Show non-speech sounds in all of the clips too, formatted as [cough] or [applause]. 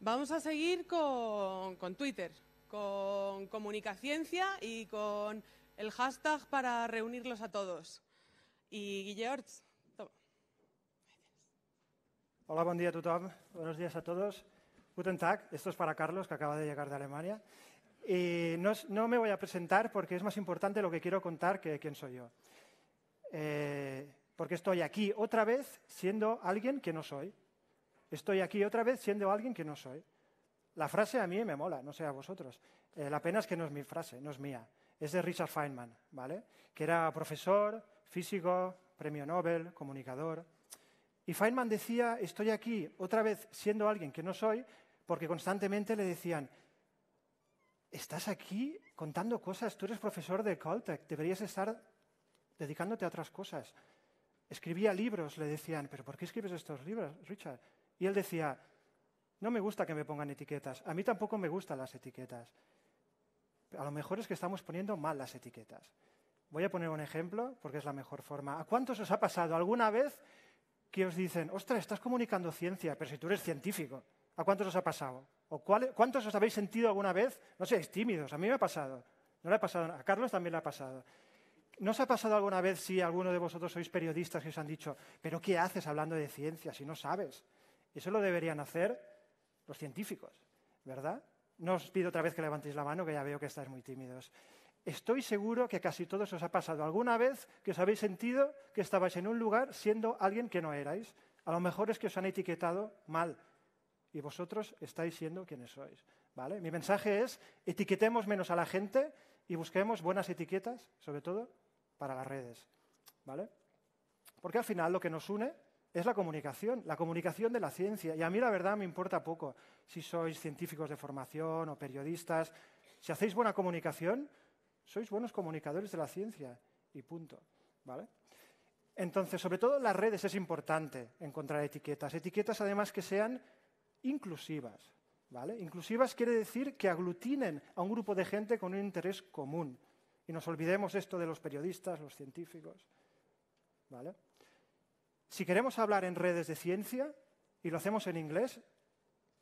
Vamos a seguir con, Twitter, con Comunicaciencia y con el hashtag para reunirlos a todos. Y, Guille Hola, buen día a todos. Buenos días a todos. Guten Tag. Esto es para Carlos, que acaba de llegar de Alemania. Y no, me voy a presentar porque es más importante lo que quiero contar que quién soy yo. Eh, porque estoy aquí otra vez siendo alguien que no soy estoy aquí otra vez siendo alguien que no soy. La frase a mí me mola, no sé a vosotros. Eh, la pena es que no es mi frase, no es mía. Es de Richard Feynman, ¿vale? Que era profesor, físico, premio Nobel, comunicador. Y Feynman decía, estoy aquí otra vez siendo alguien que no soy, porque constantemente le decían, estás aquí contando cosas, tú eres profesor de Caltech, deberías estar dedicándote a otras cosas. Escribía libros, le decían, pero ¿por qué escribes estos libros, Richard? Y él decía, no me gusta que me pongan etiquetas, a mí tampoco me gustan las etiquetas. A lo mejor es que estamos poniendo mal las etiquetas. Voy a poner un ejemplo porque es la mejor forma. ¿A cuántos os ha pasado alguna vez que os dicen, ostras, estás comunicando ciencia, pero si tú eres científico? ¿A cuántos os ha pasado? ¿O cuántos os habéis sentido alguna vez? No sé, tímidos, a mí me ha pasado. No le ha pasado, a Carlos también le ha pasado. ¿No os ha pasado alguna vez si alguno de vosotros sois periodistas y os han dicho, pero qué haces hablando de ciencia si no sabes? eso lo deberían hacer los científicos, ¿verdad? No os pido otra vez que levantéis la mano, que ya veo que estáis muy tímidos. Estoy seguro que casi todos os ha pasado alguna vez que os habéis sentido que estabais en un lugar siendo alguien que no erais. A lo mejor es que os han etiquetado mal y vosotros estáis siendo quienes sois. ¿vale? Mi mensaje es, etiquetemos menos a la gente y busquemos buenas etiquetas, sobre todo para las redes. ¿vale? Porque al final lo que nos une es la comunicación, la comunicación de la ciencia. Y a mí la verdad me importa poco si sois científicos de formación o periodistas. Si hacéis buena comunicación, sois buenos comunicadores de la ciencia y punto. ¿Vale? Entonces, sobre todo en las redes es importante encontrar etiquetas. Etiquetas además que sean inclusivas. ¿Vale? Inclusivas quiere decir que aglutinen a un grupo de gente con un interés común. Y nos olvidemos esto de los periodistas, los científicos. ¿Vale? Si queremos hablar en redes de ciencia y lo hacemos en inglés,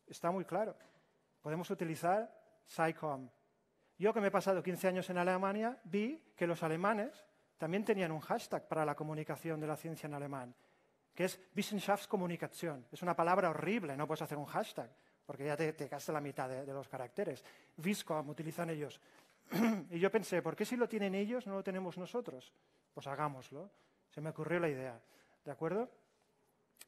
está muy claro. Podemos utilizar SciComm. Yo que me he pasado 15 años en Alemania, vi que los alemanes también tenían un hashtag para la comunicación de la ciencia en alemán, que es Wissenschaftskommunikation. Es una palabra horrible, no puedes hacer un hashtag, porque ya te, te gasta la mitad de, los caracteres. Viscom utilizan ellos. [clears throat] y yo pensé, ¿por qué si lo tienen ellos no lo tenemos nosotros? Pues hagámoslo. Se me ocurrió la idea. ¿De acuerdo?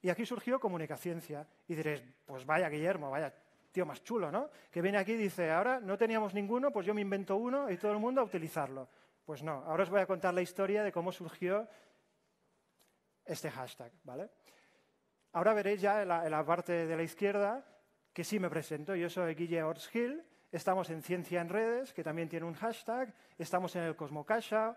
Y aquí surgió Comunicaciencia. Y diréis, pues vaya Guillermo, vaya tío más chulo, ¿no? Que viene aquí y dice, ahora no teníamos ninguno, pues yo me invento uno y todo el mundo a utilizarlo. Pues no, ahora os voy a contar la historia de cómo surgió este hashtag, ¿vale? Ahora veréis ya en la, parte de la izquierda que sí me presento. Yo soy Guille Ortshill, estamos en Ciencia en Redes, que también tiene un hashtag, estamos en el Cosmocasha,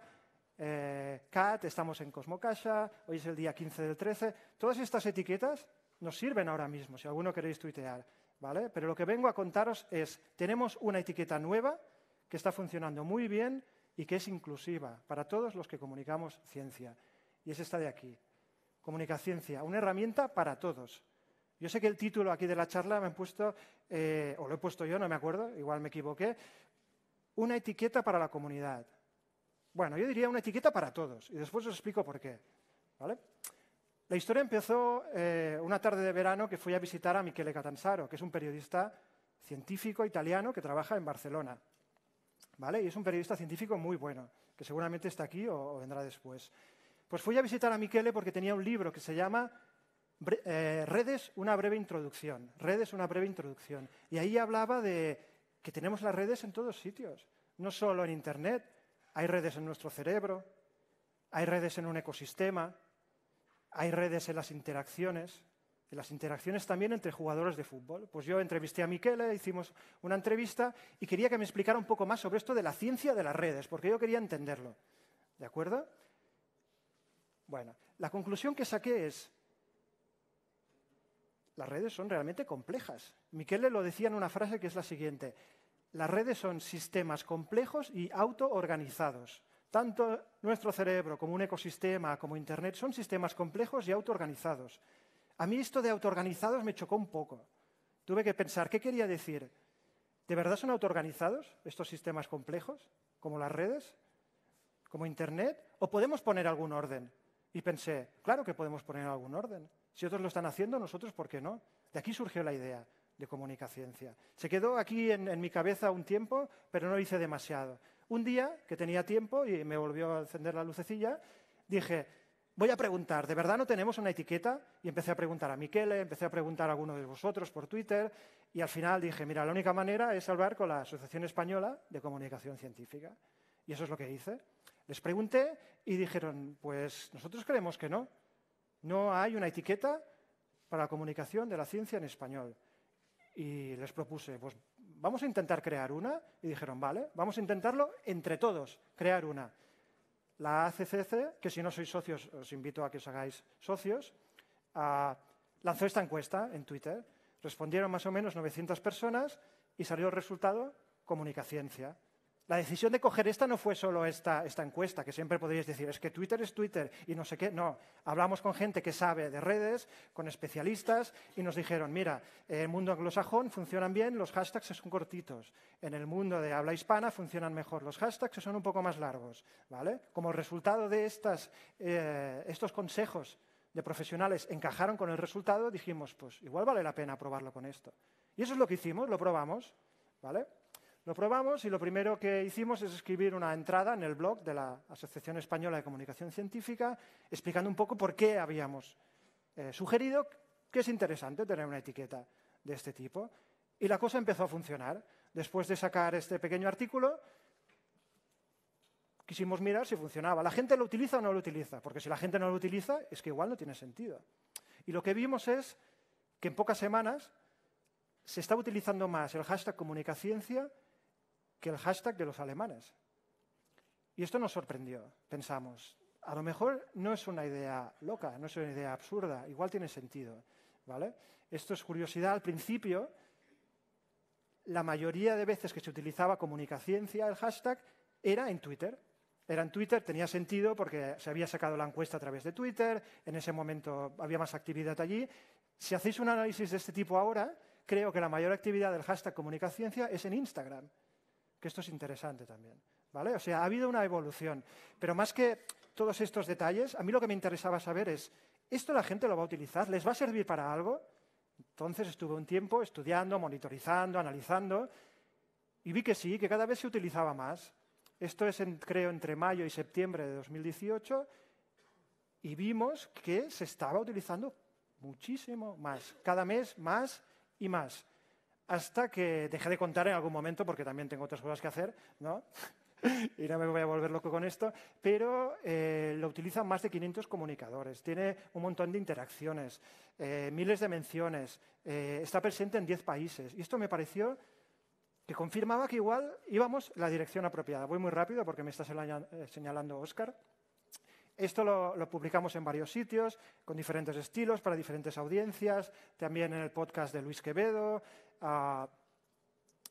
CAT, eh, estamos en CosmoCasha, hoy es el día 15 del 13. Todas estas etiquetas nos sirven ahora mismo, si alguno queréis tuitear. ¿vale? Pero lo que vengo a contaros es, tenemos una etiqueta nueva que está funcionando muy bien y que es inclusiva para todos los que comunicamos ciencia. Y es esta de aquí, Comunicaciencia, una herramienta para todos. Yo sé que el título aquí de la charla me han puesto, eh, o lo he puesto yo, no me acuerdo, igual me equivoqué, una etiqueta para la comunidad. Bueno, yo diría una etiqueta para todos y después os explico por qué. ¿vale? La historia empezó eh, una tarde de verano que fui a visitar a Michele Catanzaro, que es un periodista científico italiano que trabaja en Barcelona. ¿Vale? Y es un periodista científico muy bueno, que seguramente está aquí o, vendrá después. Pues fui a visitar a Michele porque tenía un libro que se llama eh, Redes, una breve introducción. Redes, una breve introducción. Y ahí hablaba de que tenemos las redes en todos sitios, no solo en Internet, hay redes en nuestro cerebro, hay redes en un ecosistema, hay redes en las interacciones, en las interacciones también entre jugadores de fútbol. Pues yo entrevisté a Miquele, hicimos una entrevista y quería que me explicara un poco más sobre esto de la ciencia de las redes, porque yo quería entenderlo. ¿De acuerdo? Bueno, la conclusión que saqué es, las redes son realmente complejas. Miquele lo decía en una frase que es la siguiente, las redes son sistemas complejos y autoorganizados. Tanto nuestro cerebro como un ecosistema, como Internet, son sistemas complejos y autoorganizados. A mí esto de autoorganizados me chocó un poco. Tuve que pensar, ¿qué quería decir? ¿De verdad son autoorganizados estos sistemas complejos, como las redes, como Internet? ¿O podemos poner algún orden? Y pensé, claro que podemos poner algún orden. Si otros lo están haciendo, nosotros, ¿por qué no? De aquí surgió la idea de comunicación. Se quedó aquí en, mi cabeza un tiempo, pero no hice demasiado. Un día, que tenía tiempo y me volvió a encender la lucecilla, dije, voy a preguntar, ¿de verdad no tenemos una etiqueta? Y empecé a preguntar a Miquele, empecé a preguntar a alguno de vosotros por Twitter, y al final dije, mira, la única manera es hablar con la Asociación Española de Comunicación Científica. Y eso es lo que hice. Les pregunté y dijeron, pues nosotros creemos que no. No hay una etiqueta para la comunicación de la ciencia en español y les propuse, pues vamos a intentar crear una. Y dijeron, vale, vamos a intentarlo entre todos, crear una. La ACCC, que si no sois socios, os invito a que os hagáis socios, ah, lanzó esta encuesta en Twitter. Respondieron más o menos 900 personas y salió el resultado Comunicaciencia. La decisión de coger esta no fue solo esta, encuesta, que siempre podríais decir, es que Twitter es Twitter y no sé qué. No, hablamos con gente que sabe de redes, con especialistas, y nos dijeron, mira, en el mundo anglosajón funcionan bien, los hashtags son cortitos. En el mundo de habla hispana funcionan mejor, los hashtags son un poco más largos. ¿vale? Como resultado de estas, eh, estos consejos de profesionales encajaron con el resultado, dijimos, pues igual vale la pena probarlo con esto. Y eso es lo que hicimos, lo probamos. ¿Vale? Lo probamos y lo primero que hicimos es escribir una entrada en el blog de la Asociación Española de Comunicación Científica explicando un poco por qué habíamos eh, sugerido que es interesante tener una etiqueta de este tipo. Y la cosa empezó a funcionar. Después de sacar este pequeño artículo, quisimos mirar si funcionaba. ¿La gente lo utiliza o no lo utiliza? Porque si la gente no lo utiliza, es que igual no tiene sentido. Y lo que vimos es que en pocas semanas se está utilizando más el hashtag comunicaciencia que el hashtag de los alemanes. Y esto nos sorprendió. Pensamos, a lo mejor no es una idea loca, no es una idea absurda, igual tiene sentido. ¿vale? Esto es curiosidad. Al principio, la mayoría de veces que se utilizaba comunicaciencia el hashtag era en Twitter. Era en Twitter, tenía sentido porque se había sacado la encuesta a través de Twitter, en ese momento había más actividad allí. Si hacéis un análisis de este tipo ahora, creo que la mayor actividad del hashtag comunicaciencia es en Instagram que esto es interesante también. ¿Vale? O sea, ha habido una evolución. Pero más que todos estos detalles, a mí lo que me interesaba saber es, ¿esto la gente lo va a utilizar? ¿Les va a servir para algo? Entonces estuve un tiempo estudiando, monitorizando, analizando, y vi que sí, que cada vez se utilizaba más. Esto es, creo, entre mayo y septiembre de 2018, y vimos que se estaba utilizando muchísimo más, cada mes más y más hasta que dejé de contar en algún momento, porque también tengo otras cosas que hacer, ¿no? [laughs] y no me voy a volver loco con esto, pero eh, lo utilizan más de 500 comunicadores, tiene un montón de interacciones, eh, miles de menciones, eh, está presente en 10 países. Y esto me pareció que confirmaba que igual íbamos la dirección apropiada. Voy muy rápido porque me está señalando Oscar. Esto lo, publicamos en varios sitios, con diferentes estilos, para diferentes audiencias, también en el podcast de Luis Quevedo,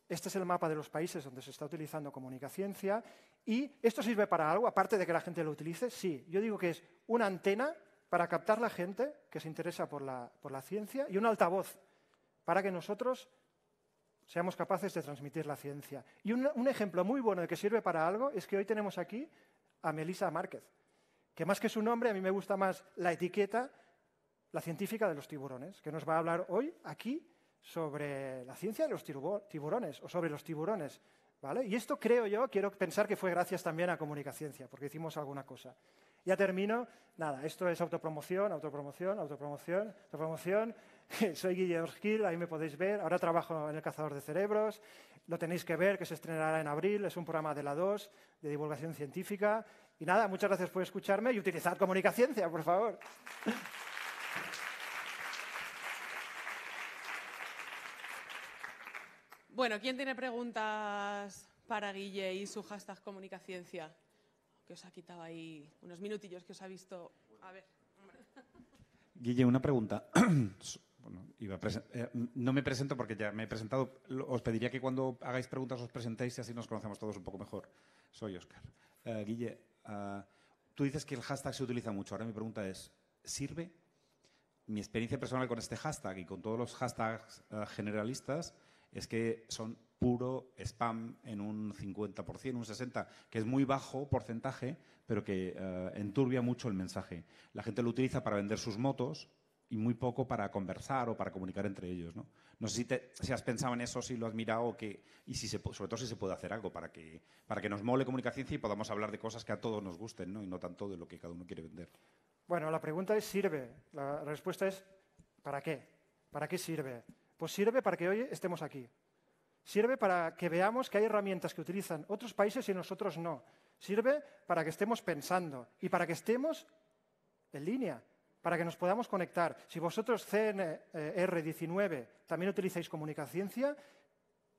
este es el mapa de los países donde se está utilizando comunicaciencia y esto sirve para algo, aparte de que la gente lo utilice, sí. Yo digo que es una antena para captar la gente que se interesa por la, ciencia y un altavoz para que nosotros seamos capaces de transmitir la ciencia. Y un, un ejemplo muy bueno de que sirve para algo es que hoy tenemos aquí a Melissa Márquez, que más que su nombre, a mí me gusta más la etiqueta, la científica de los tiburones, que nos va a hablar hoy aquí sobre la ciencia de los tiburones o sobre los tiburones. ¿vale? Y esto creo yo, quiero pensar que fue gracias también a Comunicaciencia, porque hicimos alguna cosa. Ya termino. Nada, esto es autopromoción, autopromoción, autopromoción, autopromoción. [laughs] Soy Guillermo Gil, ahí me podéis ver. Ahora trabajo en El Cazador de Cerebros. Lo tenéis que ver, que se estrenará en abril. Es un programa de la 2, de divulgación científica. Y nada, muchas gracias por escucharme y utilizad Comunicaciencia, por favor. Bueno, ¿quién tiene preguntas para Guille y su hashtag comunicaciencia? Que os ha quitado ahí unos minutillos que os ha visto. A Guille, una pregunta. [clears throat] Eh, no me presento porque ya me he presentado. Os pediría que cuando hagáis preguntas os presentéis y así nos conocemos todos un poco mejor. Soy Oscar. Eh, Guille, eh, tú dices que el hashtag se utiliza mucho. Ahora mi pregunta es, ¿sirve? Mi experiencia personal con este hashtag y con todos los hashtags generalistas es que son puro spam en un 50%, un 60%, que es muy bajo porcentaje, pero que eh, enturbia mucho el mensaje. La gente lo utiliza para vender sus motos y muy poco para conversar o para comunicar entre ellos. No, no sé si, si has pensado en eso, si lo has mirado que, y si se, sobre todo si se puede hacer algo para que, para que nos mole comunicación y podamos hablar de cosas que a todos nos gusten ¿no? y no tanto de lo que cada uno quiere vender. Bueno, la pregunta es, ¿sirve? La respuesta es, ¿para qué? ¿Para qué sirve? Pues sirve para que hoy estemos aquí. Sirve para que veamos que hay herramientas que utilizan otros países y nosotros no. Sirve para que estemos pensando y para que estemos en línea, para que nos podamos conectar. Si vosotros CNR19 también utilizáis comunicación,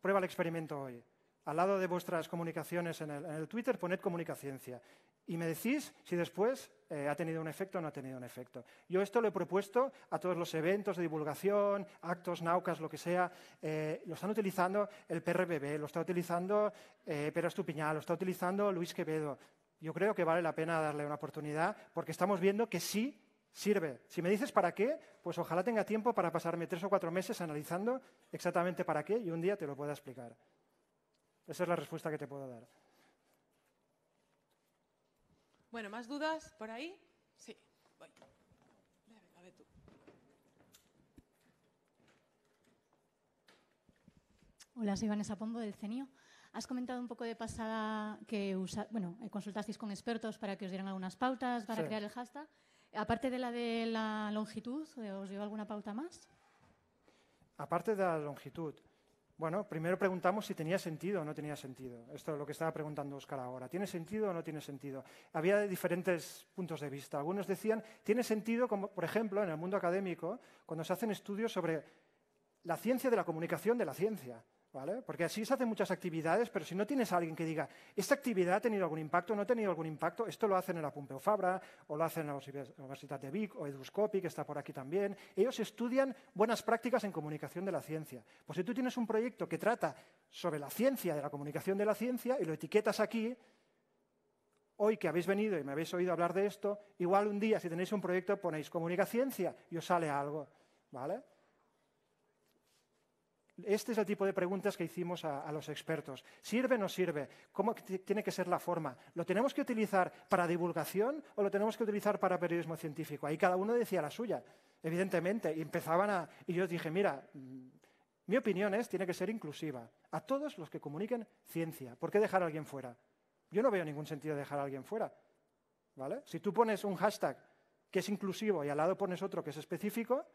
prueba el experimento hoy al lado de vuestras comunicaciones en el, Twitter, poned comunicaciencia. Y me decís si después eh, ha tenido un efecto o no ha tenido un efecto. Yo esto lo he propuesto a todos los eventos de divulgación, actos, naucas, lo que sea. Eh, lo están utilizando el PRBB, lo está utilizando eh, Pera lo está utilizando Luis Quevedo. Yo creo que vale la pena darle una oportunidad porque estamos viendo que sí sirve. Si me dices para qué, pues ojalá tenga tiempo para pasarme tres o cuatro meses analizando exactamente para qué y un día te lo pueda explicar. Esa es la respuesta que te puedo dar. Bueno, ¿más dudas por ahí? Sí, voy. Hola, soy Vanessa Pombo del CENIO. Has comentado un poco de pasada que bueno, eh, consultasteis con expertos para que os dieran algunas pautas para crear el hashtag. Aparte de la de la longitud, ¿os dio alguna pauta más? Aparte de la longitud, bueno, primero preguntamos si tenía sentido o no tenía sentido. Esto es lo que estaba preguntando Oscar ahora. ¿Tiene sentido o no tiene sentido? Había diferentes puntos de vista. Algunos decían, tiene sentido, como, por ejemplo, en el mundo académico, cuando se hacen estudios sobre la ciencia de la comunicación de la ciencia. Porque así se hacen muchas actividades, pero si no tienes a alguien que diga, esta actividad ha tenido algún impacto, no ha tenido algún impacto, esto lo hacen en la Pompeu Fabra, o lo hacen en la Universidad de Vic, o Eduscopi, que está por aquí también. Ellos estudian buenas prácticas en comunicación de la ciencia. Pues si tú tienes un proyecto que trata sobre la ciencia, de la comunicación de la ciencia, y lo etiquetas aquí, hoy que habéis venido y me habéis oído hablar de esto, igual un día, si tenéis un proyecto, ponéis comunica ciencia y os sale algo. ¿Vale? Este es el tipo de preguntas que hicimos a, los expertos. ¿Sirve o no sirve? ¿Cómo tiene que ser la forma? ¿Lo tenemos que utilizar para divulgación o lo tenemos que utilizar para periodismo científico? Ahí cada uno decía la suya, evidentemente. Y empezaban a... Y yo dije, mira, mm, mi opinión es, tiene que ser inclusiva. A todos los que comuniquen ciencia. ¿Por qué dejar a alguien fuera? Yo no veo ningún sentido dejar a alguien fuera. ¿Vale? Si tú pones un hashtag que es inclusivo y al lado pones otro que es específico,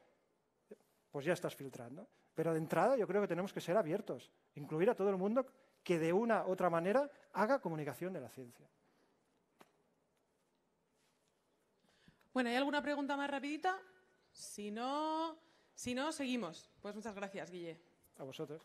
pues ya estás filtrando. Pero de entrada yo creo que tenemos que ser abiertos, incluir a todo el mundo que de una u otra manera haga comunicación de la ciencia. Bueno, ¿hay alguna pregunta más rapidita? Si no, si no, seguimos. Pues muchas gracias, Guille. A vosotros.